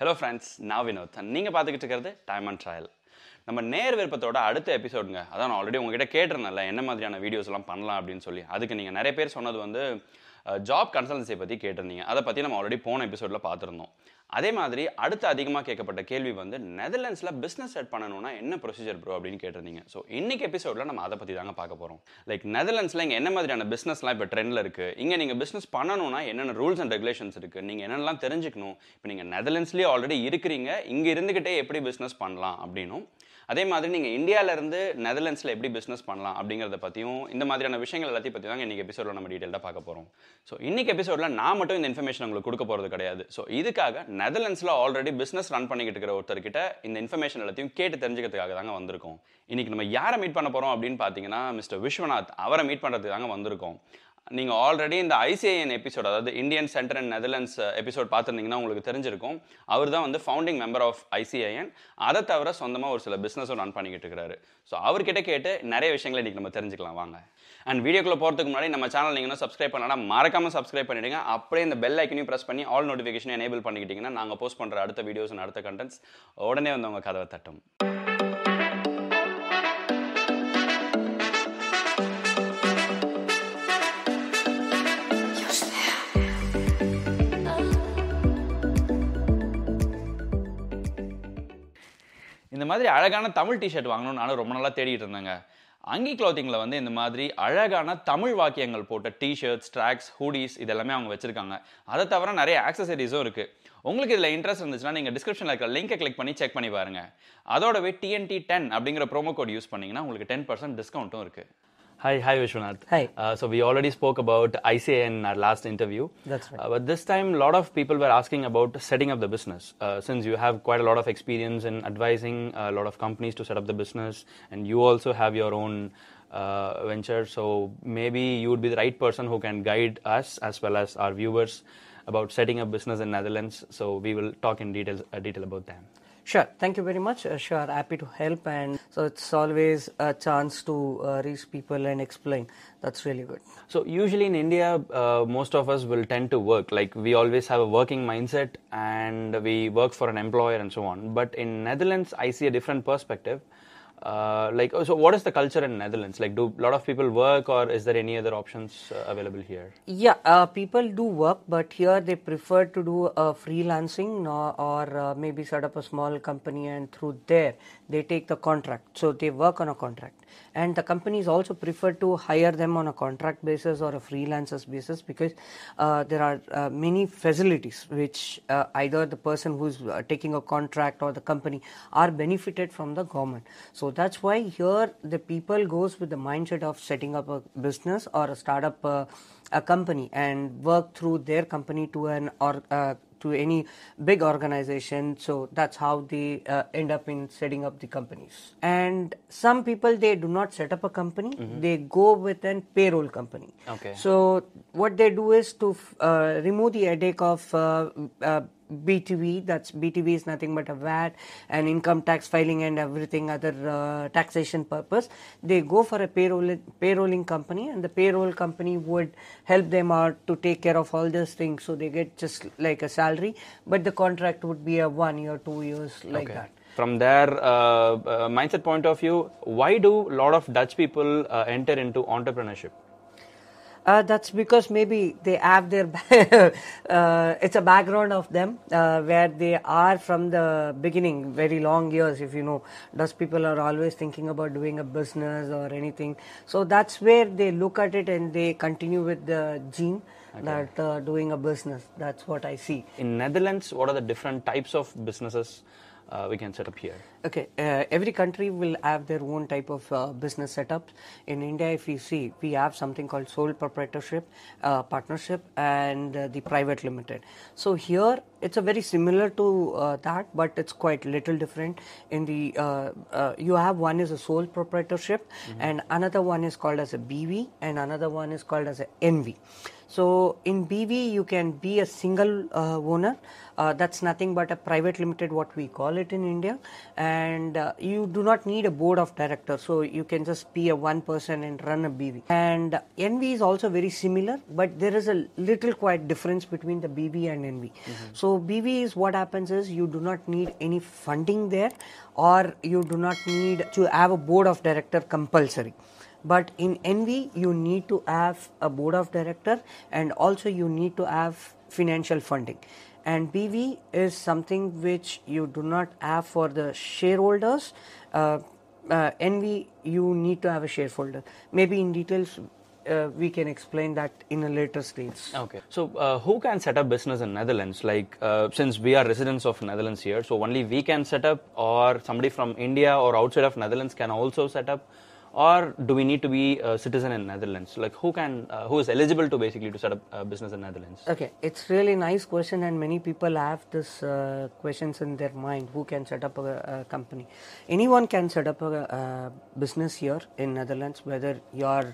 Hello friends நான் வினோத் நீங்கள் பார்த்துக்கிட்டு இருக்கிறது டைம் அண்ட் ட்ரையல் நம்ம நேர் விருப்பத்தோட அடுத்த எபிசோடுங்க அதான் நான் ஆல்ரெடி உங்ககிட்ட கேட்டிருந்தேன்ல என்ன மாதிரியான வீடியோஸ்லாம் பண்ணலாம் அப்படின்னு சொல்லி அதுக்கு நீங்கள் நிறைய பேர் சொன்னது வந்து ஜாப் கன்சல்டன்சியை பற்றி கேட்டிருந்தீங்க அதை பற்றி நம்ம ஆல்ரெடி போன எபிசோடில் பார்த்துருந்தோம் அதே மாதிரி அடுத்து அதிகமாக கேட்கப்பட்ட கேள்வி வந்து நெதர்லாண்ட்ஸில் பிஸ்னஸ் செட் பண்ணணும்னா என்ன ப்ரொசீஜர் ப்ரோ அப்படின்னு கேட்டிருந்தீங்க ஸோ இன்னைக்கு எபிசோடில் நம்ம அதை பற்றி தாங்க பார்க்க போகிறோம் லைக் நெதர்லாண்ட்ஸில் இங்கே என்ன மாதிரியான பிஸ்னஸ்லாம் இப்போ ட்ரெண்டில் இருக்குது இங்கே நீங்கள் பிஸ்னஸ் பண்ணணும்னா என்னென்ன ரூல்ஸ் அண்ட் ரெகுலேஷன்ஸ் இருக்குது நீங்கள் என்னென்னலாம் தெரிஞ்சுக்கணும் இப்போ நீங்கள் நெதர்லாண்ட்ஸ்லேயே ஆல்ரெடி இருக்கிறீங்க இங்கே இருந்துக்கிட்டே எப்படி பிஸ்னஸ் பண்ணலாம் அப்படின்னும் அதே மாதிரி நீங்கள் இந்தியாவிலேருந்து நெதர்லாண்ட்ஸில் எப்படி பிஸ்னஸ் பண்ணலாம் அப்படிங்கிறத பற்றியும் இந்த மாதிரியான விஷயங்கள் எல்லாத்தையும் பற்றி தான் இன்றைக்கி எபிசோடில் நம்ம டீட்டெயிலாக பார்க்க போகிறோம் ஸோ இன்றைக்கி எபிசோடில் நான் மட்டும் இந்த இன்ஃபர்மேஷன் உங்களுக்கு கொடுக்க போகிறது கிடையாது ஸோ இதுக்காக நெதர்லாண்ட்ஸில் ஆல்ரெடி பிஸ்னஸ் ரன் பண்ணிக்கிட்டு இருக்கிற ஒருத்தர்கிட்ட இந்த இன்ஃபர்மேஷன் எல்லாத்தையும் கேட்டு தெரிஞ்சுக்கிறதுக்காக தாங்க வந்திருக்கோம் இன்றைக்கி நம்ம யாரை மீட் பண்ண போகிறோம் அப்படின்னு பார்த்தீங்கன்னா மிஸ்டர் விஸ்வநாத் அவரை மீட் பண்ணுறதுக்கு தாங்க வந்திருக்கோம் நீங்கள் ஆல்ரெடி இந்த ஐசிஐஎன் எபிசோட் அதாவது Indian centre and Netherlands episode பார்த்துருந்தீங்கன்னா உங்களுக்கு தெரிஞ்சிருக்கும் அவர் தான் வந்து ஃபவுண்டிங் மெம்பர் ஆஃப் ஐசிஐஎன் அதை தவிர சொந்தமாக ஒரு சில பிஸ்னஸும் ரன் பண்ணிக்கிட்டு இருக்கிறாரு ஸோ அவர்கிட்ட கேட்டு நிறைய விஷயங்களை இன்றைக்கி நம்ம தெரிஞ்சுக்கலாம் வாங்க அண்ட் வீடியோக்குள்ளே போகிறதுக்கு முன்னாடி நம்ம சேனல் நீங்கள் சப்ஸ்கிரைப் பண்ணலாம் மறக்காம சப்ஸ்கிரைப் பண்ணிவிடுங்க அப்படியே இந்த பெல் ஐக்கனையும் ப்ரெஸ் பண்ணி ஆல் நோட்டிஃபிகேஷன் எனேபிள் பண்ணிக்கிட்டிங்கன்னா நாங்கள் போஸ்ட் பண்ணுற அடுத்த வீடியோஸ் அடுத்த கண்டென்ட்ஸ் உடனே வந்து உங்கள் கதவை தட்டும் இந்த மாதிரி அழகான தமிழ் டிஷர்ட் வாங்கணும்னு நானும் ரொம்ப நல்லா தேடிட்டு இருந்தேங்க அங்கி கிளாத்திங்கில் வந்து இந்த மாதிரி அழகான தமிழ் வாக்கியங்கள் போட்ட டிஷர்ட்ஸ் ட்ராக்ஸ் ஹூடிஸ் இதெல்லாமே அவங்க வச்சுருக்காங்க அதை தவிர நிறைய ஆக்சசரிஸும் இருக்குது உங்களுக்கு இதில் இன்ட்ரெஸ்ட் இருந்துச்சுன்னா நீங்கள் டிஸ்கிரிப்ஷனில் இருக்கிற லிங்கை கிளிக் பண்ணி செக் பண்ணி பாருங்கள் அதோடவே டிஎன்டி டென் அப்படிங்கிற ப்ரோமோ கோட் யூஸ் பண்ணிங்கன்னா உங்களுக்கு டென் பர்சன்ட் டிஸ்கவுண்ட்டும் இருக்குது Hi, hi Vishwanath. Hi. Uh, so we already spoke about ICA in our last interview. That's right. Uh, but this time, a lot of people were asking about setting up the business. Uh, since you have quite a lot of experience in advising a uh, lot of companies to set up the business, and you also have your own uh, venture, so maybe you would be the right person who can guide us as well as our viewers about setting up business in Netherlands. So we will talk in details, uh, detail about them. Sure. Thank you very much. Uh, sure. Happy to help. And so it's always a chance to uh, reach people and explain. That's really good. So, usually in India, uh, most of us will tend to work. Like, we always have a working mindset and we work for an employer and so on. But in Netherlands, I see a different perspective. Uh, like oh, so what is the culture in netherlands like do a lot of people work or is there any other options uh, available here yeah uh, people do work but here they prefer to do uh, freelancing or, or uh, maybe set up a small company and through there they take the contract so they work on a contract and the companies also prefer to hire them on a contract basis or a freelancers basis because uh, there are uh, many facilities which uh, either the person who's uh, taking a contract or the company are benefited from the government so that's why here the people goes with the mindset of setting up a business or a startup uh, a company and work through their company to an or uh, to any big organization. So that's how they uh, end up in setting up the companies. And some people they do not set up a company; mm-hmm. they go with an payroll company. Okay. So what they do is to uh, remove the headache of uh, uh, B2B. That's B2B is nothing but a VAT and income tax filing and everything other uh, taxation purpose. They go for a payroll payrolling company, and the payroll company would help them out to take care of all those things. So they get just like a salary, but the contract would be a one year, two years like okay. that. From their uh, uh, mindset point of view, why do a lot of Dutch people uh, enter into entrepreneurship? Uh, that's because maybe they have their uh, it's a background of them uh, where they are from the beginning very long years if you know those people are always thinking about doing a business or anything so that's where they look at it and they continue with the gene okay. that uh, doing a business that's what i see in netherlands what are the different types of businesses uh, we can set up here. Okay, uh, every country will have their own type of uh, business setup. In India, if we see, we have something called sole proprietorship, uh, partnership, and uh, the private limited. So here, it's a very similar to uh, that, but it's quite little different. In the you have one is a sole proprietorship, mm-hmm. and another one is called as a BV, and another one is called as a NV. So in BV, you can be a single uh, owner. Uh, that's nothing but a private limited, what we call it in India. And uh, you do not need a board of directors. So you can just be a one person and run a BV. And uh, NV is also very similar, but there is a little quite difference between the BV and NV. Mm-hmm. So BV is what happens is you do not need any funding there, or you do not need to have a board of director compulsory but in NV you need to have a board of director and also you need to have financial funding and BV is something which you do not have for the shareholders uh, uh, NV you need to have a shareholder maybe in details uh, we can explain that in a later stage. Okay. So, uh, who can set up business in Netherlands? Like, uh, since we are residents of Netherlands here, so only we can set up, or somebody from India or outside of Netherlands can also set up or do we need to be a citizen in Netherlands? Like who can, uh, who is eligible to basically to set up a business in Netherlands? Okay, it's really nice question, and many people have this uh, questions in their mind. Who can set up a, a company? Anyone can set up a, a business here in Netherlands, whether you are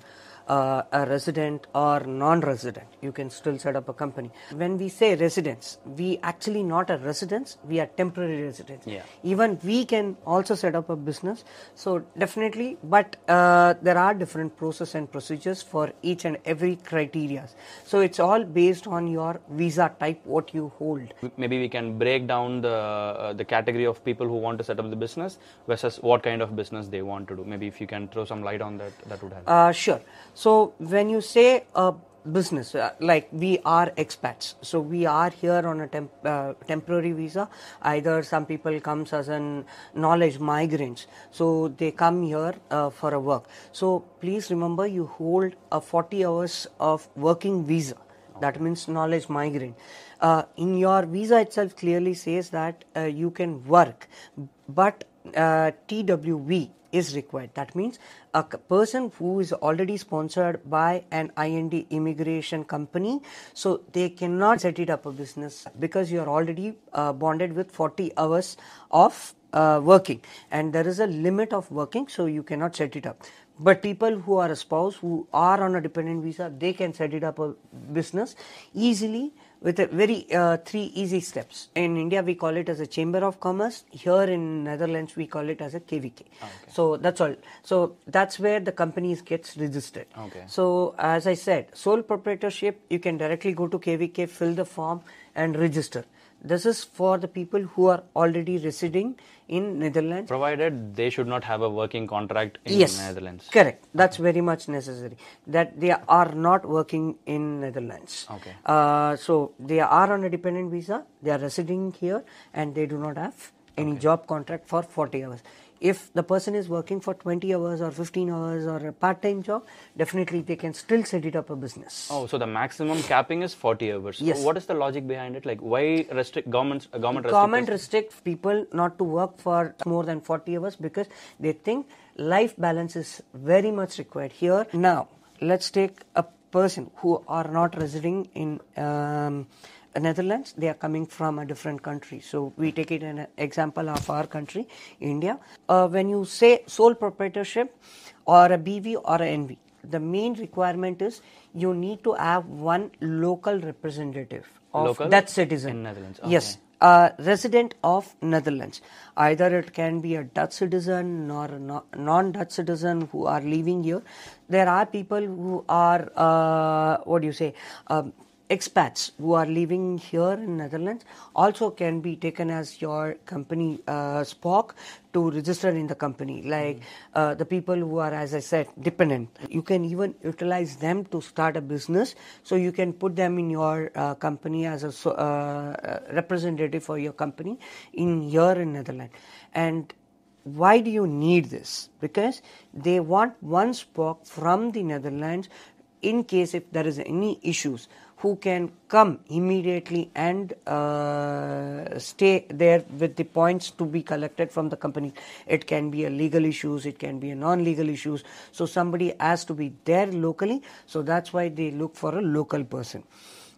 uh, a resident or non-resident. You can still set up a company. When we say residence, we actually not a residence. We are temporary residents. Yeah. Even we can also set up a business. So definitely, but uh, there are different process and procedures for each and every criteria. So it's all based on your visa type, what you hold. Maybe we can break down the uh, the category of people who want to set up the business versus what kind of business they want to do. Maybe if you can throw some light on that, that would help. Uh, sure. So when you say a business, uh, like we are expats, so we are here on a temp, uh, temporary visa. Either some people comes as an knowledge migrants, so they come here uh, for a work. So please remember, you hold a 40 hours of working visa. That means knowledge migrant. Uh, in your visa itself clearly says that uh, you can work, but uh, TWV is required. That means a person who is already sponsored by an IND immigration company, so they cannot set it up a business because you are already uh, bonded with 40 hours of uh, working and there is a limit of working so you cannot set it up but people who are a spouse, who are on a dependent visa, they can set it up a business easily with a very uh, three easy steps. In India, we call it as a Chamber of Commerce. Here in Netherlands, we call it as a KVK. Ah, okay. So that's all. So that's where the companies gets registered. Okay. So as I said, sole proprietorship, you can directly go to KVK, fill the form, and register. This is for the people who are already residing in Netherlands. Provided they should not have a working contract in yes, Netherlands. Correct. That's okay. very much necessary. That they are not working in Netherlands. Okay. Uh, so they are on a dependent visa. They are residing here, and they do not have any okay. job contract for 40 hours if the person is working for 20 hours or 15 hours or a part-time job definitely they can still set it up a business oh so the maximum capping is 40 hours yes what is the logic behind it like why restrict governments uh, government government restrict people not to work for more than 40 hours because they think life balance is very much required here now let's take a person who are not residing in um, Netherlands, they are coming from a different country. So we take it an example of our country, India. Uh, when you say sole proprietorship or a BV or an NV, the main requirement is you need to have one local representative of local? that citizen. In Netherlands. Okay. Yes. Uh, resident of Netherlands. Either it can be a Dutch citizen or a non-Dutch citizen who are living here. There are people who are, uh, what do you say, um, expats who are living here in Netherlands also can be taken as your company uh, to register in the company. Like hmm. uh, the people who are, as I said, dependent. You can even utilize them to start a business. So you can put them in your uh, company as a uh, uh, representative for your company in here in Netherlands. And why do you need this? Because they want one SPOC from the Netherlands in case if there is any issues who can come immediately and uh, stay there with the points to be collected from the company. It can be a legal issues, it can be a non-legal issues. So somebody has to be there locally. So that's why they look for a local person.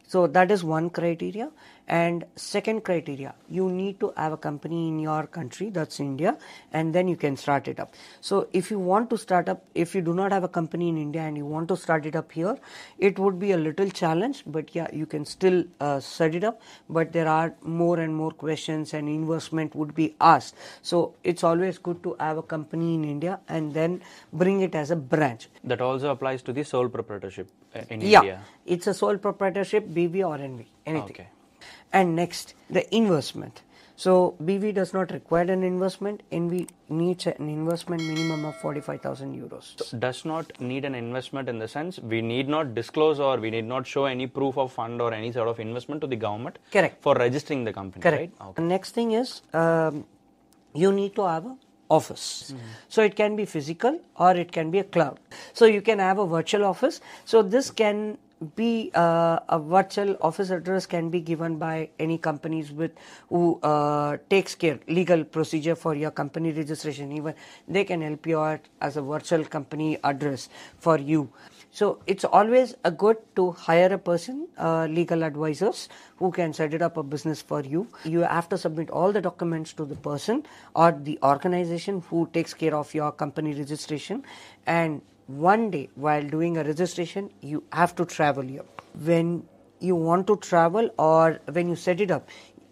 So that is one criteria. And second criteria, you need to have a company in your country, that's India, and then you can start it up. So if you want to start up, if you do not have a company in India and you want to start it up here, it would be a little challenge, but yeah, you can still uh, set it up. But there are more and more questions, and investment would be asked. So it's always good to have a company in India and then bring it as a branch. That also applies to the sole proprietorship uh, in yeah, India. Yeah, it's a sole proprietorship, BV or NV, anything. Okay. And next, the investment. So BV does not require an investment. NV needs an investment minimum of 45,000 euros. does not need an investment in the sense we need not disclose or we need not show any proof of fund or any sort of investment to the government. Correct. For registering the company. Correct. Right? Okay. Next thing is um, you need to have a office. Mm-hmm. So it can be physical or it can be a cloud. So you can have a virtual office. So this can be uh, a virtual office address can be given by any companies with who uh, takes care legal procedure for your company registration even they can help you out as a virtual company address for you so it's always a good to hire a person uh, legal advisors who can set it up a business for you you have to submit all the documents to the person or the organization who takes care of your company registration and one day while doing a registration, you have to travel here. When you want to travel or when you set it up,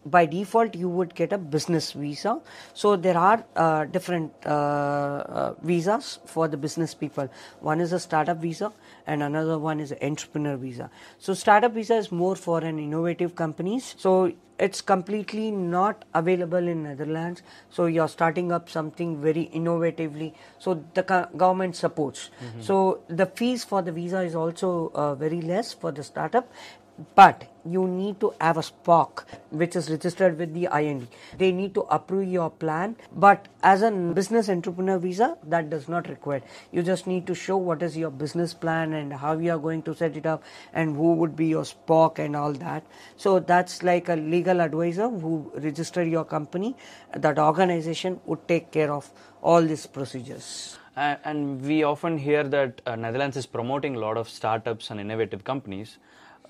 by default you would get a business visa so there are uh, different uh, uh, visas for the business people one is a startup visa and another one is an entrepreneur visa so startup visa is more for an innovative companies so it's completely not available in netherlands so you're starting up something very innovatively so the government supports mm-hmm. so the fees for the visa is also uh, very less for the startup but you need to have a SPOC which is registered with the IND. They need to approve your plan, but as a business entrepreneur visa, that does not require. You just need to show what is your business plan and how you are going to set it up and who would be your SPOC and all that. So that's like a legal advisor who registered your company. That organization would take care of all these procedures. and we often hear that uh, Netherlands is promoting a lot of startups and innovative companies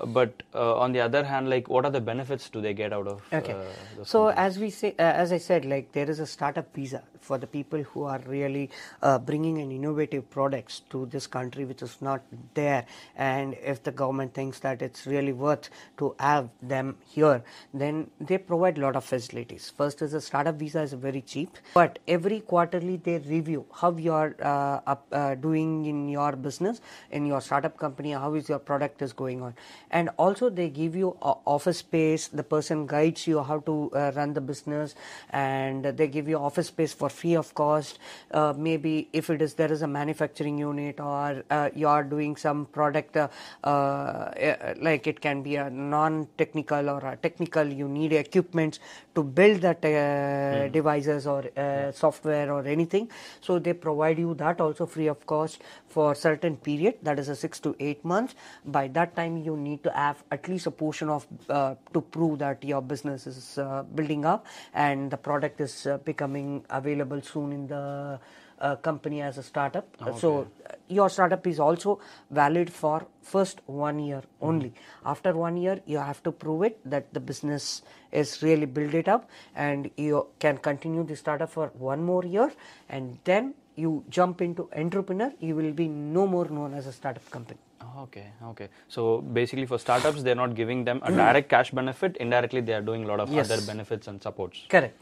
but uh, on the other hand like what are the benefits do they get out of okay uh, so companies? as we say uh, as i said like there is a startup visa for the people who are really uh, bringing an innovative products to this country which is not there and if the government thinks that it's really worth to have them here then they provide a lot of facilities first is a startup visa is very cheap but every quarterly they review how you're uh, up, uh, doing in your business in your startup company how is your product is going on and also they give you uh, office space the person guides you how to uh, run the business and they give you office space for free of cost uh, maybe if it is there is a manufacturing unit or uh, you are doing some product uh, uh, like it can be a non technical or a technical you need equipments to build that mm. devices or yeah. software or anything so they provide you that also free of cost for certain period that is a 6 to 8 months by that time you need to have at least a portion of uh, to prove that your business is uh, building up and the product is uh, becoming available soon in the uh, company as a startup. Okay. So uh, your startup is also valid for first one year mm-hmm. only. mm After one year, you have to prove it that the business is really build it up, and you can continue the startup for one more year, and then you jump into entrepreneur. You will be no more known as a startup company. Okay, okay. So basically, for startups, they're not giving them a direct cash benefit. Indirectly, they are doing a lot of yes. other benefits and supports. Correct.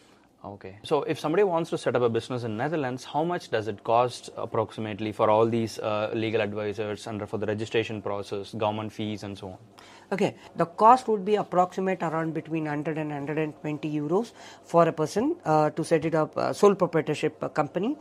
Okay. So if somebody wants to set up a business in Netherlands, how much does it cost approximately for all these uh, legal advisors and for the registration process, government fees and so on? Okay. The cost would be approximate around between 100 and 120 euros for a person uh, to set it up, a uh, sole proprietorship company.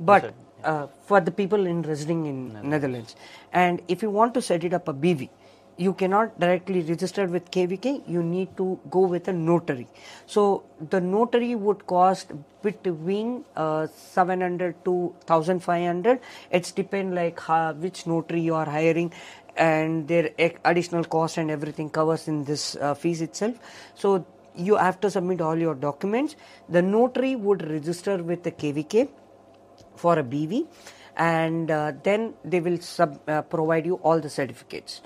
But uh, for the people in residing in Netherlands. Netherlands. And if you want to set it up a BV, you cannot directly register with KVK. You need to go with a notary. So the notary would cost between uh, 700 to 1,500. It's depend like how, which notary you are hiring and their additional cost and everything covers in this uh, fees itself. So you have to submit all your documents. The notary would register with the KVK for a BV and uh, then they will sub, uh, provide you all the certificates.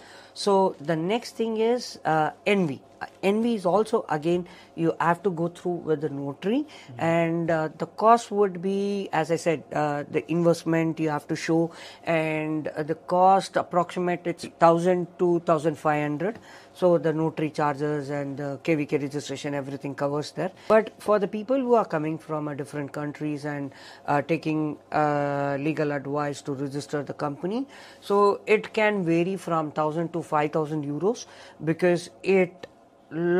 So the next thing is uh, envy. Uh, envy is also again you have to go through with the notary, mm-hmm. and uh, the cost would be, as I said, uh, the investment you have to show, and uh, the cost approximate it's thousand to thousand five hundred. So the notary charges and the KVK registration, everything covers there. But for the people who are coming from different countries and uh, taking legal advice to register the company, so it can vary from thousand to 5000 euros because it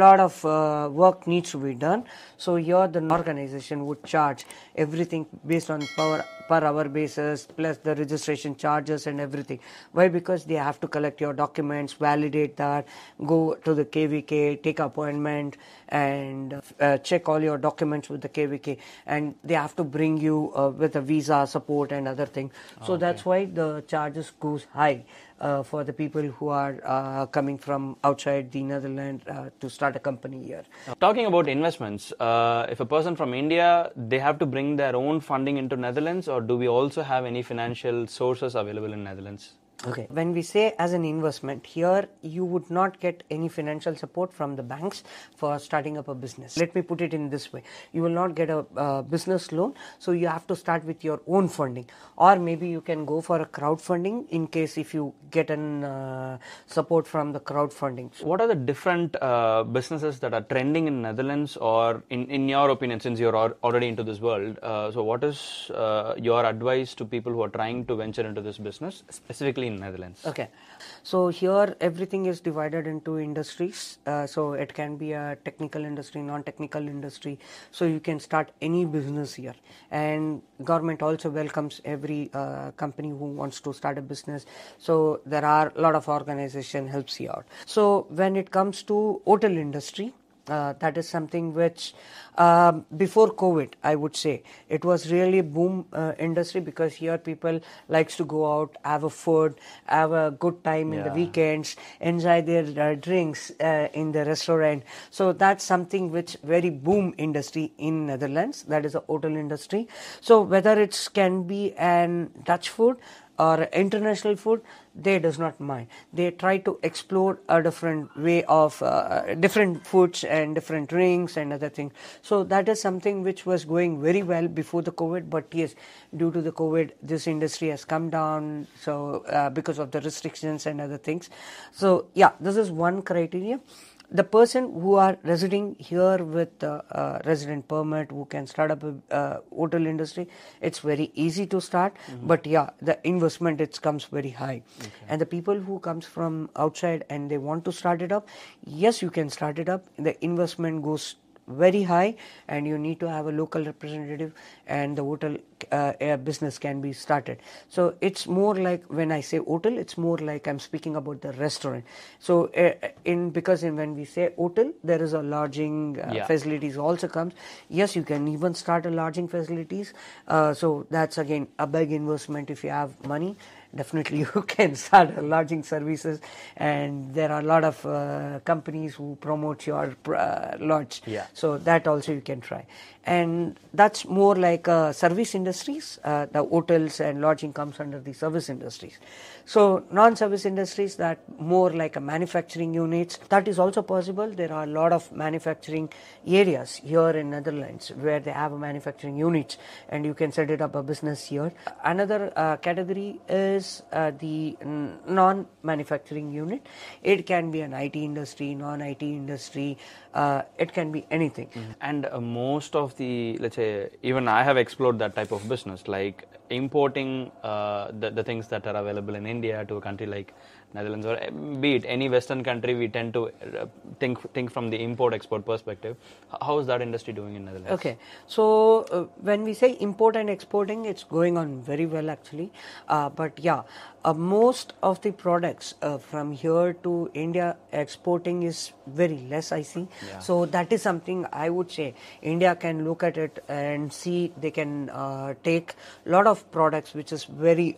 lot of uh, work needs to be done so here the organization would charge everything based on power per hour basis plus the registration charges and everything why because they have to collect your documents validate that go to the kvk take appointment and uh, check all your documents with the kvk and they have to bring you uh, with a visa support and other thing so ah, okay. that's why the charges goes high uh, for the people who are uh, coming from outside the Netherlands uh, to start a company here. Talking about investments, if a person from India, they have to bring their own funding into Netherlands, or do we also have any financial sources available in Netherlands? Okay. When we say as an investment, here you would not get any financial support from the banks for starting up a business. Let me put it in this way you will not get a business loan, so you have to start with your own funding, or maybe you can go for a crowdfunding in case if you get an uh, support from the crowdfunding. What are the different uh, businesses that are trending in Netherlands, or in, in your opinion, since you're already into this world? Uh, so, what is uh, your advice to people who are trying to venture into this business, specifically? in Netherlands. Okay. So here everything is divided into industries. Uh, so it can be a technical industry, non-technical industry. So you can start any business here. And government also welcomes every uh, company who wants to start a business. So there are a lot of organization helps you out. So when it comes to hotel industry, uh, that is something which um, before covid i would say it was really boom uh, industry because here people likes to go out have a food have a good time yeah. in the weekends enjoy their uh, drinks uh, in the restaurant so that's something which very boom industry in netherlands that is the hotel industry so whether it can be an dutch food or international food they does not mind they try to explore a different way of uh, different foods and different drinks and other things so that is something which was going very well before the covid but yes due to the covid this industry has come down so uh, because of the restrictions and other things so yeah this is one criteria the person who are residing here with the uh, resident permit who can start up a uh, hotel industry it's very easy to start mm-hmm. but yeah the investment it comes very high okay. and the people who comes from outside and they want to start it up yes you can start it up the investment goes very high and you need to have a local representative and the hotel uh, business can be started so it's more like when i say hotel it's more like i'm speaking about the restaurant so uh, in because in, when we say hotel there is a lodging uh, yeah. facilities also comes yes you can even start a lodging facilities uh, so that's again a big investment if you have money definitely you can start lodging services and there are a lot of uh, companies who promote your uh, lodge yeah. so that also you can try and that's more like uh, service industries uh, the hotels and lodging comes under the service industries so non service industries that more like a manufacturing units that is also possible there are a lot of manufacturing areas here in netherlands where they have a manufacturing units and you can set it up a business here another uh, category is is uh, the n- non-manufacturing unit. It can be an IT industry, non-IT industry. Uh, it can be anything. Mm-hmm. And uh, most of the, let's say, even I have explored that type of business, like importing uh, the, the things that are available in India to a country like Netherlands or eh, be it any Western country, we tend to uh, think think from the import export perspective. How is that industry doing in Netherlands? Okay, so uh, when we say import and exporting, it's going on very well actually. Uh, but yeah, uh, most of the products uh, from here to India exporting is very less. I see. Yeah. So that is something I would say India can look at it and see they can uh, take a lot of products which is very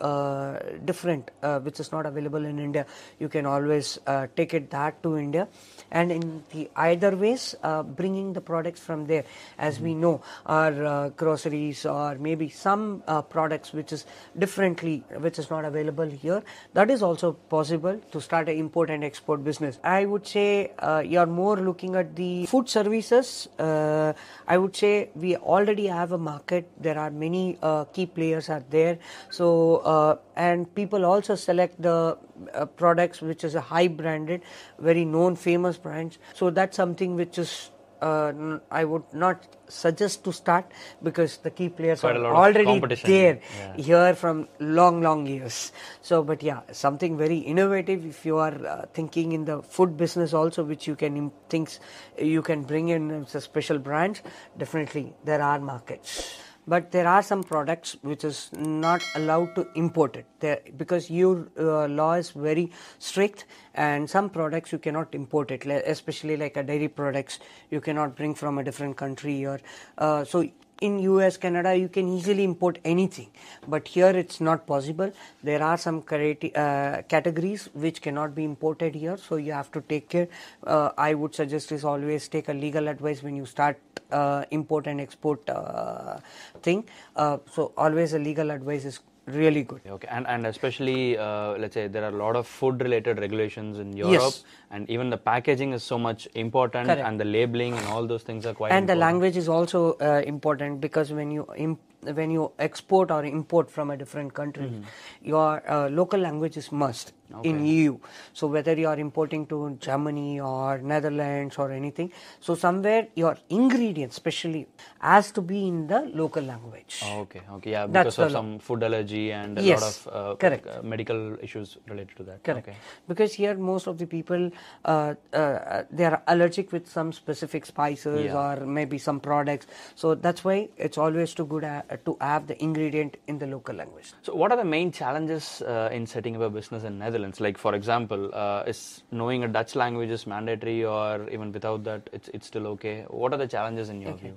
different, which is not available in India India, you can always uh, take it that to India. And in the either ways, uh, bringing the products from there, as mm-hmm. we know, are uh, groceries or maybe some uh, products which is differently, which is not available here. That is also possible to start an import and export business. I would say uh, you're more looking at the food services. Uh, I would say we already have a market. There are many key players are there. So and people also select the uh, products which is a high branded, very known, famous brands. So that's something which is uh, I would not suggest to start because the key players Quite are already there yeah. here from long, long years. So, but yeah, something very innovative. If you are uh, thinking in the food business also, which you can things you can bring in as a special brand. definitely there are markets but there are some products which is not allowed to import it there because your uh, law is very strict and some products you cannot import it especially like a dairy products you cannot bring from a different country or uh, so in US, Canada, you can easily import anything, but here it's not possible. There are some uh, categories which cannot be imported here, so you have to take care. Uh, I would suggest is always take a legal advice when you start uh, import and export uh, thing. Uh, so always a legal advice is really good. Okay, and and especially uh, let's say there are a lot of food related regulations in Europe, yes. and even the packaging is so much important, Correct. and the labeling and all those things are quite. And important. the language is also uh, important because when you imp- when you export or import from a different country, mm-hmm. your uh, local language is must okay. in EU. So whether you are importing to Germany or Netherlands or anything, so somewhere your ingredient, especially, has to be in the local language. okay, okay, yeah, because That's of some food allergy and a yes, lot of uh, correct. Uh, medical issues related to that. Correct. Okay. Because here most of the people uh, uh, they are allergic with some specific spices yeah. or maybe some products. So that's why it's always too good uh, to have the ingredient in the local language. So what are the main challenges uh, in setting up a business in Netherlands? excellence. Like for example, uh, is knowing a Dutch language is mandatory, or even without that, it's it's still okay? What are the challenges in your okay. view?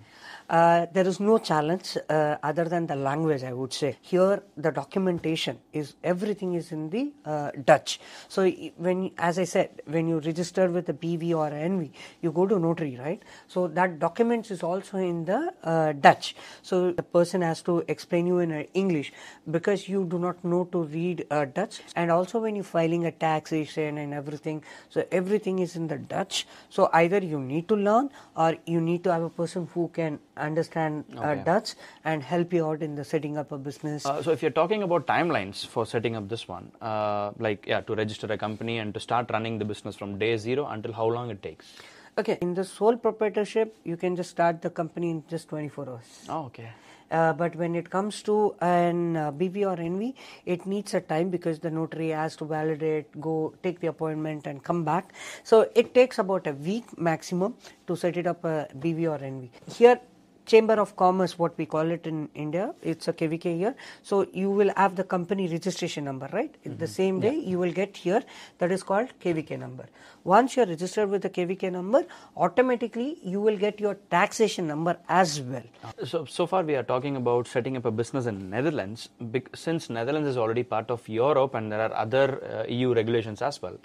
Uh, there is no challenge uh, other than the language, I would say. Here, the documentation is everything is in the uh, Dutch. So, when as I said, when you register with a BV or NV, you go to notary, right? So that documents is also in the uh, Dutch. So the person has to explain you in uh, English because you do not know to read Dutch. And also when you're filing a taxation and everything, so everything is in the Dutch. So either you need to learn or you need to have a person who can understand uh, okay. Dutch and help you out in the setting up a business. Uh, so if you're talking about timelines for setting up this one, uh, like yeah, to register a company and to start running the business from day zero until how long it takes. Okay, in the sole proprietorship, you can just start the company in just 24 hours. Oh, okay. Uh, but when it comes to an uh, BV or NV, it needs a time because the notary has to validate, go take the appointment, and come back. So it takes about a week maximum to set it up a BV or NV. Here, chamber of commerce what we call it in india it's a kvk here so you will have the company registration number right mm-hmm. the same day yeah. you will get here that is called kvk number once you are registered with the kvk number automatically you will get your taxation number as well uh, so so far we are talking about setting up a business in netherlands since netherlands is already part of europe and there are other uh, eu regulations as well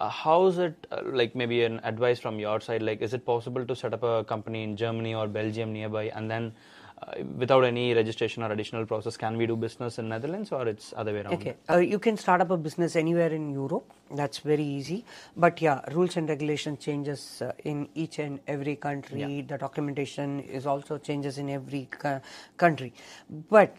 uh, how is it uh, like maybe an advice from your side like is it possible to set up a company in germany or belgium nearby and then uh, without any registration or additional process can we do business in netherlands or it's other way around okay uh, you can start up a business anywhere in europe that's very easy but yeah rules and regulation changes uh, in each and every country yeah. the documentation is also changes in every country but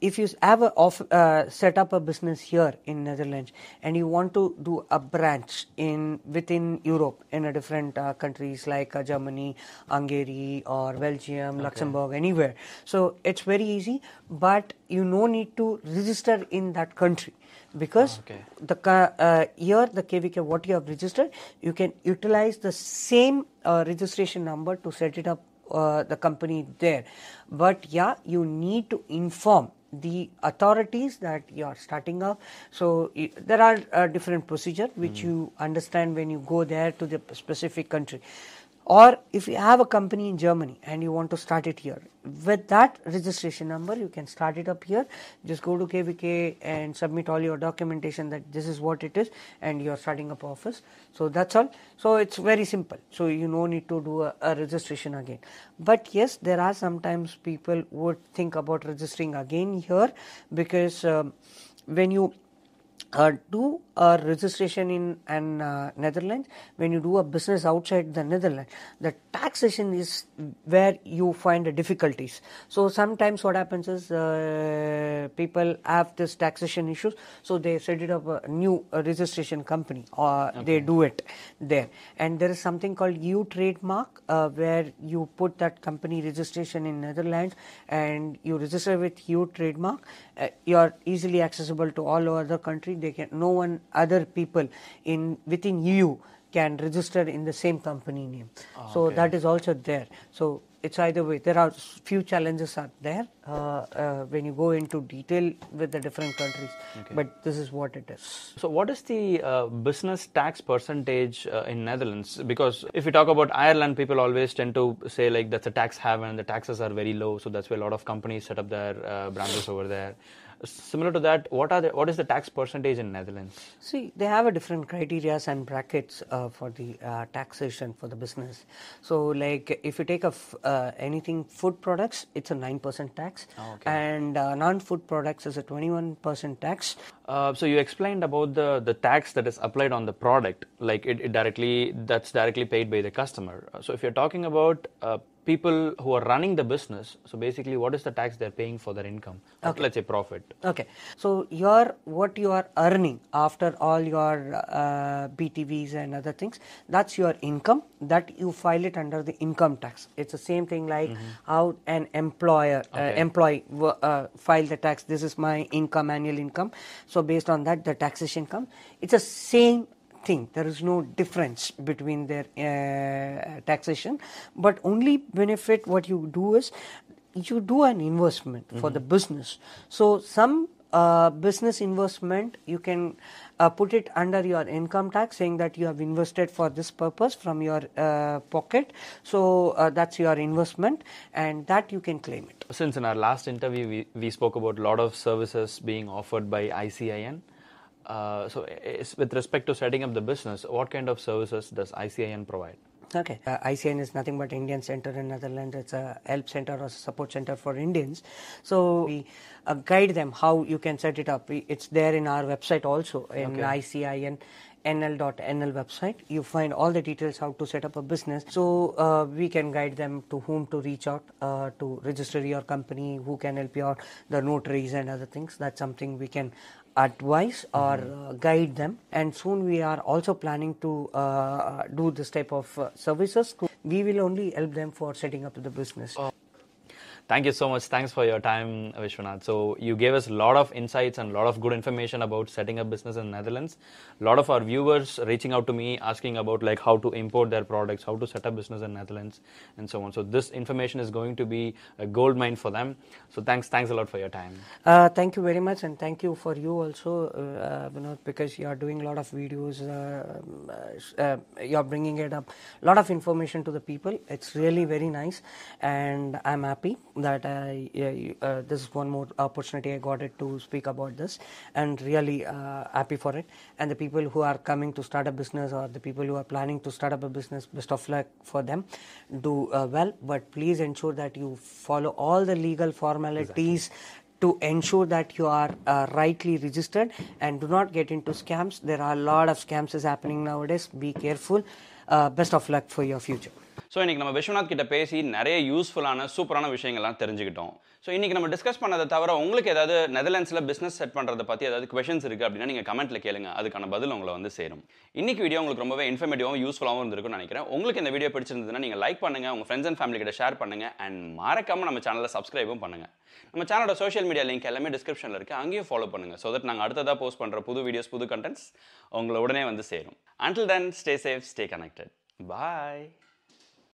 if you have a off, uh, set up a business here in Netherlands and you want to do a branch in within Europe in a different uh, countries like uh, Germany, Hungary, or Belgium, okay. Luxembourg, anywhere. So it's very easy, but you no need to register in that country because ah, okay. the uh, here the KVK what you have registered, you can utilize the same uh, registration number to set it up. Uh, the company there, but yeah, you need to inform the authorities that you are starting up. So there are uh, different procedure which mm. you understand when you go there to the specific country or if you have a company in Germany and you want to start it here, with that registration number, you can start it up here. Just go to KVK and submit all your documentation that this is what it is, and you're starting up office. So that's all. So it's very simple. So you no need to do a, a registration again. But yes, there are sometimes people would think about registering again here because um, when you uh, do a registration in uh, Netherlands, when you do a business outside the Netherlands, the taxation is where you find the difficulties. So sometimes what happens is uh, people have this taxation issues, so they set it up a new uh, registration company or okay. they do it there. And there is something called EU trademark uh, where you put that company registration in Netherlands and you register with EU trademark. Uh, you are easily accessible to all over the country. They can no one other people in within EU can register in the same company name. Oh, so okay. that is also there. So it's either way. There are few challenges are there uh, uh, when you go into detail with the different countries. Okay. But this is what it is. So what is the uh, business tax percentage uh, in Netherlands? Because if you talk about Ireland, people always tend to say like that's a tax haven. The taxes are very low, so that's why a lot of companies set up their uh, branches over there similar to that what are the, what is the tax percentage in netherlands see they have a different criteria and brackets uh, for the uh, taxation for the business so like if you take a f- uh, anything food products it's a 9% tax oh, okay. and uh, non food products is a 21% tax uh, so you explained about the the tax that is applied on the product like it, it directly that's directly paid by the customer so if you're talking about uh, people who are running the business so basically what is the tax they're paying for their income okay. let's say profit okay so your what you are earning after all your uh, btvs and other things that's your income that you file it under the income tax it's the same thing like mm-hmm. how an employer uh, okay. uh, employee uh, file the tax this is my income annual income so based on that the taxation comes it's the same thing. There is no difference between their uh, taxation, but only benefit what you do is you do an investment mm-hmm. for the mm-hmm. business. So some uh, business investment you can uh, put it under your income tax saying that you have invested for this purpose from your uh, pocket so uh, that's your investment and that you can claim it since in our last interview we, we spoke about a lot of services being offered by icin uh, so, with respect to setting up the business, what kind of services does ICIN provide? Okay, uh, ICN is nothing but Indian Center in Netherlands. It's a help center or support center for Indians. So we uh, guide them how you can set it up. We, it's there in our website also in okay. ICIN nl.nl website. You find all the details how to set up a business. So uh, we can guide them to whom to reach out uh, to register your company, who can help you out, the notaries and other things. That's something we can advise or mm-hmm. uh, guide them and soon we are also planning to uh, uh, do this type of uh, services we will only help them for setting up the business oh. Thank you so much. Thanks for your time, Vishwanath. So you gave us a lot of insights and a lot of good information about setting up business in Netherlands. A lot of our viewers reaching out to me asking about like how to import their products, how to set up business in Netherlands, and so on. So this information is going to be a gold mine for them. So thanks, thanks a lot for your time. Uh, thank you very much, and thank you for you also, uh, you uh, know, because you are doing a lot of videos. Uh, uh, uh you are bringing it up, a lot of information to the people. It's really very nice, and I'm happy that I, uh, this is one more opportunity I got it to speak about this and really uh, happy for it. And the people who are coming to start a business or the people who are planning to start up a business, best of luck for them. Do uh, well, but please ensure that you follow all the legal formalities. Exactly to ensure that you are uh, rightly registered and do not get into scams. There are a lot of scams is happening nowadays. Be careful. Uh, best of luck for your future. So இன்றைக்கி நம்ம விஸ்வநாத் கிட்ட பேசி நிறைய யூஸ்ஃபுல்லான சூப்பரான விஷயங்கள்லாம் தெரிஞ்சுக்கிட்டோம் so இன்றைக்கி நம்ம டிஸ்கஸ் பண்ணதை தவிர உங்களுக்கு ஏதாவது நெதர்லாண்ட்ஸில் பிஸ்னஸ் செட் பண்ணுறதை பற்றி ஏதாவது கொஷன்ஸ் இருக்குது அப்படின்னா நீங்கள் கமெண்ட்டில் கேளுங்க அதுக்கான பதில் உங்களை வந்து சேரும் இன்றைக்கி வீடியோ உங்களுக்கு ரொம்பவே இன்ஃபர்மேட்டிவாகவும் யூஸ்ஃபுல்லாகவும் இருந்திருக்கும்னு நினைக்கிறேன் உங்களுக்கு இந்த வீடியோ பிடிச்சிருந்ததுன்னா நீங்கள் லைக் பண்ணுங்கள் உங்கள் ஃப்ரெண்ட்ஸ் அண்ட் ஃபேமிலி கிட்ட ஷேர் பண்ணுங்கள் அண்ட் மறக்காமல் நம்ம சேனலை சப்ஸ்கிரைபும் பண்ணுங்கள் நம்ம சேனலோட சோஷியல் மீடியா லிங்க் எல்லாமே டிஸ்கிரிப்ஷனில் இருக்குது அங்கேயும் ஃபாலோ பண்ணுங்கள் ஸோ தட் நாங்கள் அடுத்ததாக போஸ்ட் பண்ணுற புது வீடியோஸ் புது கண்டென்ட்ஸ் உங்களை உடனே வந்து சேரும் until then stay safe stay connected பாய்